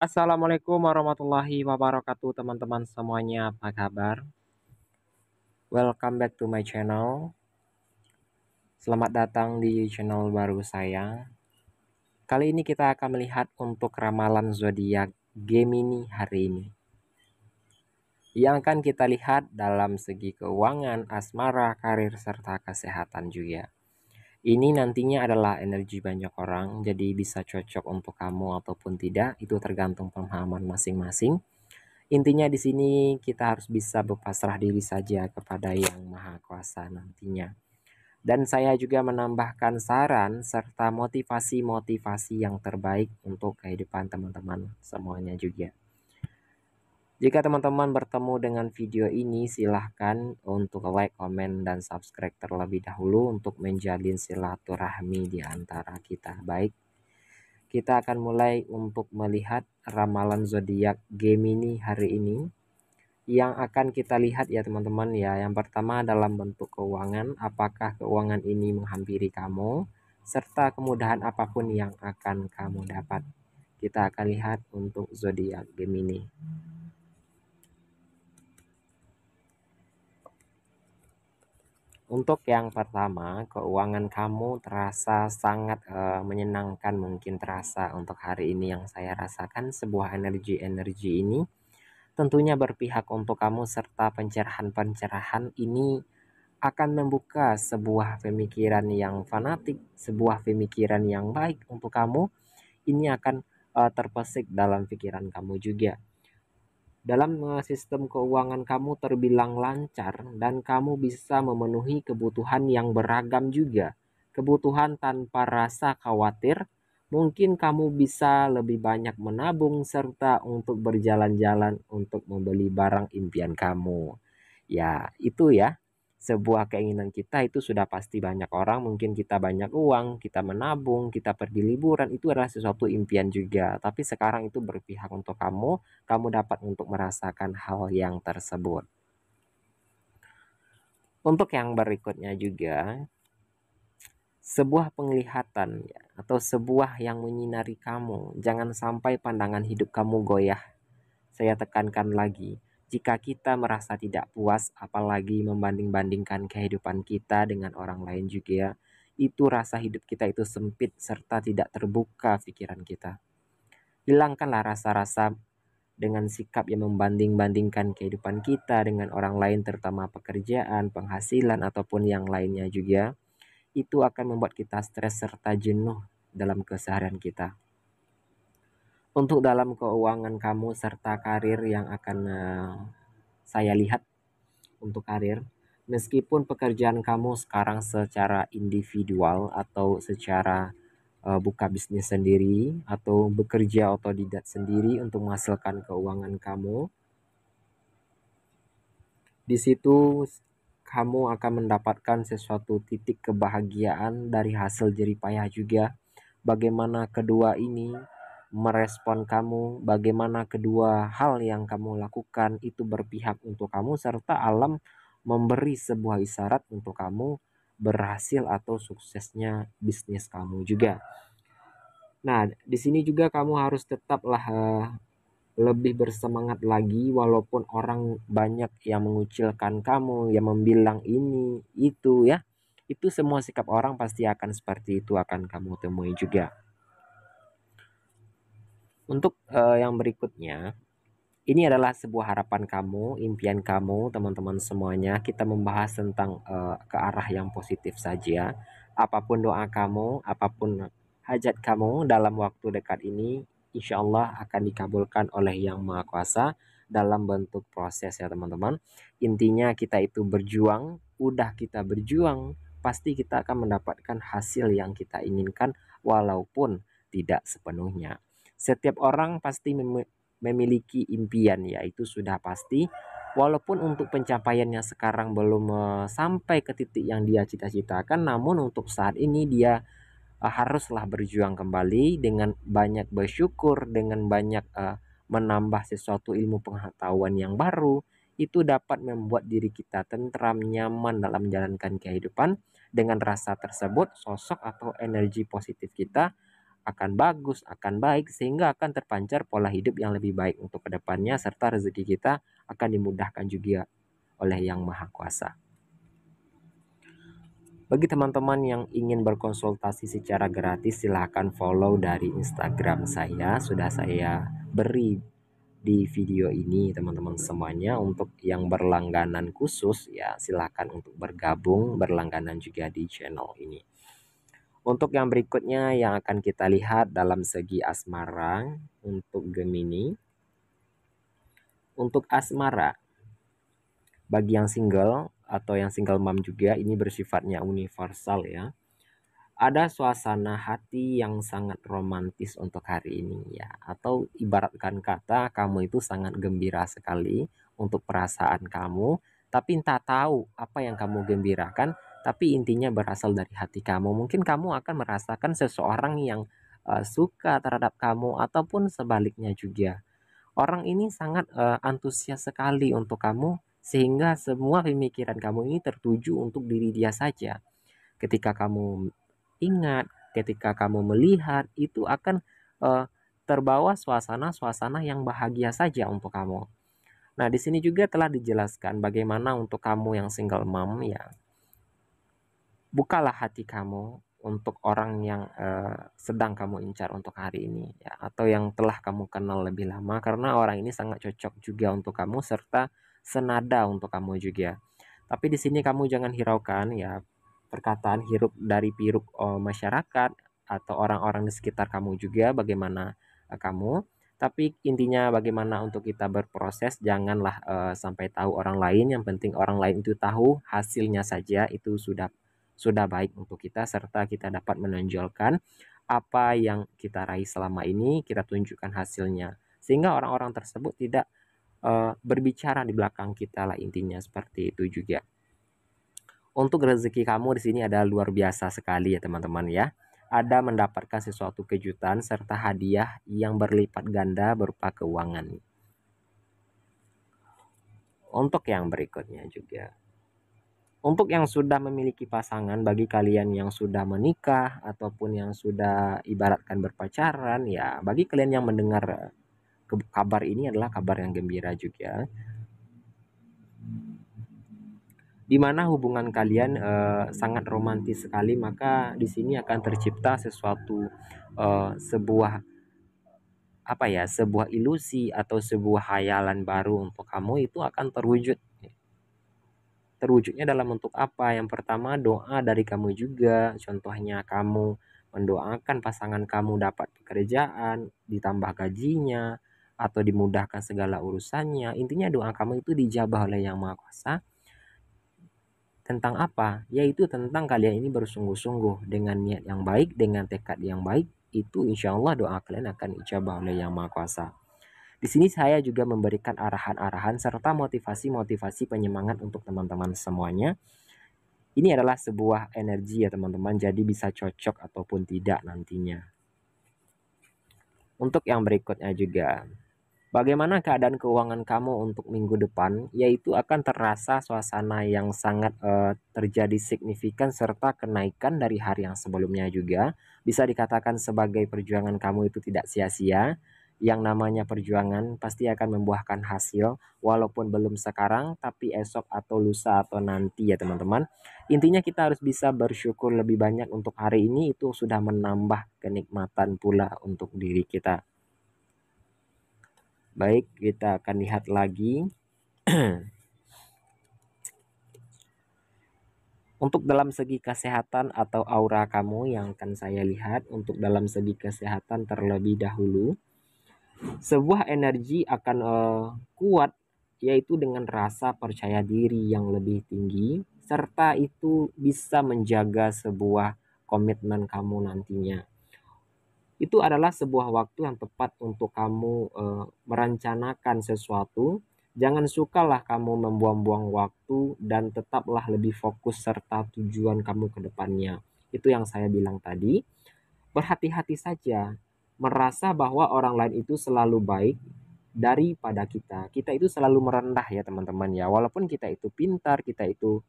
Assalamualaikum warahmatullahi wabarakatuh teman-teman semuanya apa kabar Welcome back to my channel Selamat datang di channel baru saya Kali ini kita akan melihat untuk ramalan zodiak Gemini hari ini yang akan kita lihat dalam segi keuangan, asmara, karir, serta kesehatan juga. Ini nantinya adalah energi banyak orang, jadi bisa cocok untuk kamu ataupun tidak, itu tergantung pemahaman masing-masing. Intinya di sini kita harus bisa berpasrah diri saja kepada Yang Maha Kuasa nantinya. Dan saya juga menambahkan saran serta motivasi-motivasi yang terbaik untuk kehidupan teman-teman semuanya juga. Jika teman-teman bertemu dengan video ini, silahkan untuk like, komen, dan subscribe terlebih dahulu untuk menjalin silaturahmi di antara kita. Baik, kita akan mulai untuk melihat ramalan zodiak Gemini hari ini yang akan kita lihat ya teman-teman ya. Yang pertama dalam bentuk keuangan, apakah keuangan ini menghampiri kamu serta kemudahan apapun yang akan kamu dapat. Kita akan lihat untuk zodiak Gemini. Untuk yang pertama, keuangan kamu terasa sangat eh, menyenangkan, mungkin terasa untuk hari ini yang saya rasakan sebuah energi-energi ini tentunya berpihak untuk kamu serta pencerahan-pencerahan ini akan membuka sebuah pemikiran yang fanatik, sebuah pemikiran yang baik untuk kamu. Ini akan eh, terpesik dalam pikiran kamu juga dalam eh, sistem keuangan kamu terbilang lancar dan kamu bisa memenuhi kebutuhan yang beragam juga. Kebutuhan tanpa rasa khawatir, mungkin kamu bisa lebih banyak menabung serta untuk berjalan-jalan untuk membeli barang impian kamu. Ya, itu ya sebuah keinginan kita itu sudah pasti banyak orang mungkin kita banyak uang kita menabung kita pergi liburan itu adalah sesuatu impian juga tapi sekarang itu berpihak untuk kamu kamu dapat untuk merasakan hal yang tersebut untuk yang berikutnya juga sebuah penglihatan ya, atau sebuah yang menyinari kamu jangan sampai pandangan hidup kamu goyah saya tekankan lagi jika kita merasa tidak puas, apalagi membanding-bandingkan kehidupan kita dengan orang lain juga, ya, itu rasa hidup kita itu sempit serta tidak terbuka pikiran kita. Hilangkanlah rasa-rasa dengan sikap yang membanding-bandingkan kehidupan kita dengan orang lain terutama pekerjaan, penghasilan ataupun yang lainnya juga. Itu akan membuat kita stres serta jenuh dalam keseharian kita untuk dalam keuangan kamu serta karir yang akan eh, saya lihat untuk karir meskipun pekerjaan kamu sekarang secara individual atau secara eh, buka bisnis sendiri atau bekerja otodidak sendiri untuk menghasilkan keuangan kamu di situ kamu akan mendapatkan sesuatu titik kebahagiaan dari hasil jeripayah juga bagaimana kedua ini merespon kamu, bagaimana kedua hal yang kamu lakukan itu berpihak untuk kamu, serta alam memberi sebuah isyarat untuk kamu berhasil atau suksesnya bisnis kamu juga. Nah, di sini juga kamu harus tetaplah eh, lebih bersemangat lagi walaupun orang banyak yang mengucilkan kamu, yang membilang ini, itu ya. Itu semua sikap orang pasti akan seperti itu akan kamu temui juga. Untuk uh, yang berikutnya, ini adalah sebuah harapan kamu, impian kamu, teman-teman semuanya. Kita membahas tentang uh, ke arah yang positif saja. Apapun doa kamu, apapun hajat kamu dalam waktu dekat ini, insya Allah akan dikabulkan oleh Yang Maha Kuasa dalam bentuk proses ya teman-teman. Intinya kita itu berjuang, udah kita berjuang, pasti kita akan mendapatkan hasil yang kita inginkan walaupun tidak sepenuhnya. Setiap orang pasti mem memiliki impian, yaitu sudah pasti. Walaupun untuk pencapaiannya sekarang belum eh, sampai ke titik yang dia cita-citakan, namun untuk saat ini dia eh, haruslah berjuang kembali dengan banyak bersyukur, dengan banyak eh, menambah sesuatu ilmu pengetahuan yang baru, itu dapat membuat diri kita tentram, nyaman dalam menjalankan kehidupan. Dengan rasa tersebut, sosok atau energi positif kita akan bagus, akan baik, sehingga akan terpancar pola hidup yang lebih baik untuk kedepannya, serta rezeki kita akan dimudahkan juga oleh Yang Maha Kuasa. Bagi teman-teman yang ingin berkonsultasi secara gratis, silahkan follow dari Instagram saya. Sudah saya beri di video ini teman-teman semuanya untuk yang berlangganan khusus ya silahkan untuk bergabung berlangganan juga di channel ini. Untuk yang berikutnya yang akan kita lihat dalam segi asmara untuk Gemini. Untuk asmara, bagi yang single atau yang single mom juga ini bersifatnya universal ya. Ada suasana hati yang sangat romantis untuk hari ini ya. Atau ibaratkan kata kamu itu sangat gembira sekali untuk perasaan kamu. Tapi tak tahu apa yang kamu gembirakan tapi intinya berasal dari hati kamu. Mungkin kamu akan merasakan seseorang yang uh, suka terhadap kamu ataupun sebaliknya juga. Orang ini sangat uh, antusias sekali untuk kamu sehingga semua pemikiran kamu ini tertuju untuk diri dia saja. Ketika kamu ingat, ketika kamu melihat itu akan uh, terbawa suasana-suasana yang bahagia saja untuk kamu. Nah, di sini juga telah dijelaskan bagaimana untuk kamu yang single mom ya bukalah hati kamu untuk orang yang uh, sedang kamu incar untuk hari ini ya atau yang telah kamu kenal lebih lama karena orang ini sangat cocok juga untuk kamu serta senada untuk kamu juga. Tapi di sini kamu jangan hiraukan ya perkataan hirup dari piruk uh, masyarakat atau orang-orang di sekitar kamu juga bagaimana uh, kamu. Tapi intinya bagaimana untuk kita berproses janganlah uh, sampai tahu orang lain yang penting orang lain itu tahu hasilnya saja itu sudah sudah baik untuk kita serta kita dapat menonjolkan apa yang kita raih selama ini, kita tunjukkan hasilnya. Sehingga orang-orang tersebut tidak uh, berbicara di belakang kita lah intinya seperti itu juga. Untuk rezeki kamu di sini adalah luar biasa sekali ya teman-teman ya. Ada mendapatkan sesuatu kejutan serta hadiah yang berlipat ganda berupa keuangan. Untuk yang berikutnya juga untuk yang sudah memiliki pasangan, bagi kalian yang sudah menikah ataupun yang sudah ibaratkan berpacaran, ya, bagi kalian yang mendengar eh, kabar ini adalah kabar yang gembira juga. Di mana hubungan kalian eh, sangat romantis sekali, maka di sini akan tercipta sesuatu eh, sebuah apa ya, sebuah ilusi atau sebuah hayalan baru untuk kamu itu akan terwujud terwujudnya dalam bentuk apa? Yang pertama doa dari kamu juga, contohnya kamu mendoakan pasangan kamu dapat pekerjaan, ditambah gajinya, atau dimudahkan segala urusannya. Intinya doa kamu itu dijabah oleh Yang Maha Kuasa. Tentang apa? Yaitu tentang kalian ini bersungguh-sungguh dengan niat yang baik, dengan tekad yang baik, itu insya Allah doa kalian akan dijabah oleh Yang Maha Kuasa. Di sini saya juga memberikan arahan-arahan serta motivasi-motivasi penyemangat untuk teman-teman semuanya. Ini adalah sebuah energi ya teman-teman, jadi bisa cocok ataupun tidak nantinya. Untuk yang berikutnya juga, bagaimana keadaan keuangan kamu untuk minggu depan? Yaitu akan terasa suasana yang sangat eh, terjadi signifikan serta kenaikan dari hari yang sebelumnya juga. Bisa dikatakan sebagai perjuangan kamu itu tidak sia-sia yang namanya perjuangan pasti akan membuahkan hasil walaupun belum sekarang tapi esok atau lusa atau nanti ya teman-teman. Intinya kita harus bisa bersyukur lebih banyak untuk hari ini itu sudah menambah kenikmatan pula untuk diri kita. Baik, kita akan lihat lagi. Untuk dalam segi kesehatan atau aura kamu yang akan saya lihat untuk dalam segi kesehatan terlebih dahulu sebuah energi akan uh, kuat yaitu dengan rasa percaya diri yang lebih tinggi serta itu bisa menjaga sebuah komitmen kamu nantinya. Itu adalah sebuah waktu yang tepat untuk kamu uh, merencanakan sesuatu. Jangan sukalah kamu membuang-buang waktu dan tetaplah lebih fokus serta tujuan kamu ke depannya. Itu yang saya bilang tadi. Berhati-hati saja merasa bahwa orang lain itu selalu baik daripada kita. Kita itu selalu merendah ya teman-teman ya. Walaupun kita itu pintar, kita itu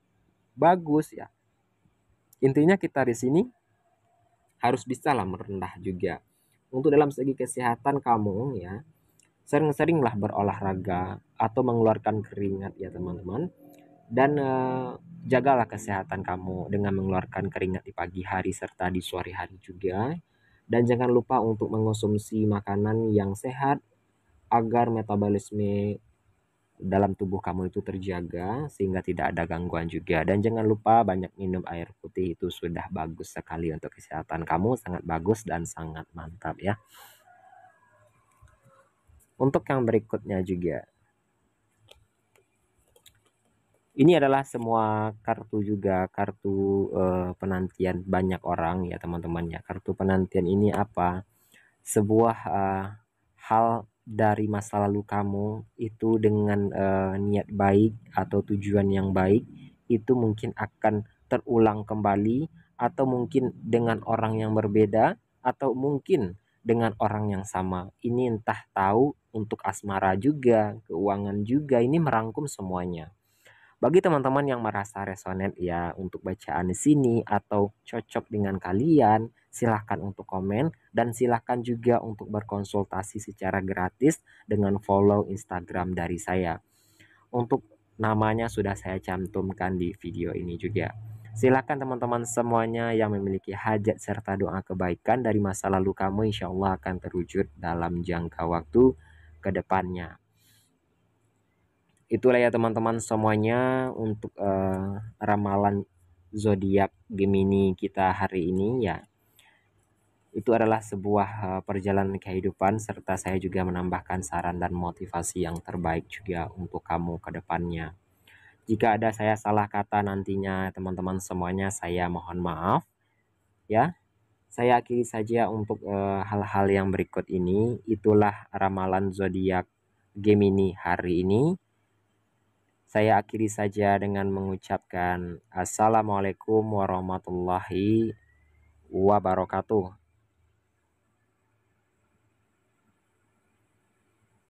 bagus ya. Intinya kita di sini harus bisa lah merendah juga. Untuk dalam segi kesehatan kamu ya, sering-seringlah berolahraga atau mengeluarkan keringat ya teman-teman. Dan eh, jagalah kesehatan kamu dengan mengeluarkan keringat di pagi hari serta di sore hari juga dan jangan lupa untuk mengonsumsi makanan yang sehat agar metabolisme dalam tubuh kamu itu terjaga sehingga tidak ada gangguan juga. Dan jangan lupa banyak minum air putih itu sudah bagus sekali untuk kesehatan kamu, sangat bagus dan sangat mantap ya. Untuk yang berikutnya juga, ini adalah semua kartu juga kartu uh, penantian banyak orang ya teman-teman ya kartu penantian ini apa sebuah uh, hal dari masa lalu kamu itu dengan uh, niat baik atau tujuan yang baik itu mungkin akan terulang kembali atau mungkin dengan orang yang berbeda atau mungkin dengan orang yang sama ini entah tahu untuk asmara juga keuangan juga ini merangkum semuanya bagi teman-teman yang merasa resonan ya untuk bacaan di sini atau cocok dengan kalian, silahkan untuk komen dan silahkan juga untuk berkonsultasi secara gratis dengan follow Instagram dari saya. Untuk namanya sudah saya cantumkan di video ini juga. Silahkan teman-teman semuanya yang memiliki hajat serta doa kebaikan dari masa lalu kamu insya Allah akan terwujud dalam jangka waktu ke depannya itulah ya teman-teman semuanya untuk uh, ramalan zodiak Gemini kita hari ini ya. Itu adalah sebuah uh, perjalanan kehidupan serta saya juga menambahkan saran dan motivasi yang terbaik juga untuk kamu ke depannya. Jika ada saya salah kata nantinya teman-teman semuanya saya mohon maaf ya. Saya akhiri saja untuk eh, hal-hal uh, hal -hal yang berikut ini. Itulah ramalan zodiak Gemini hari ini. Saya akhiri saja dengan mengucapkan Assalamualaikum warahmatullahi wabarakatuh.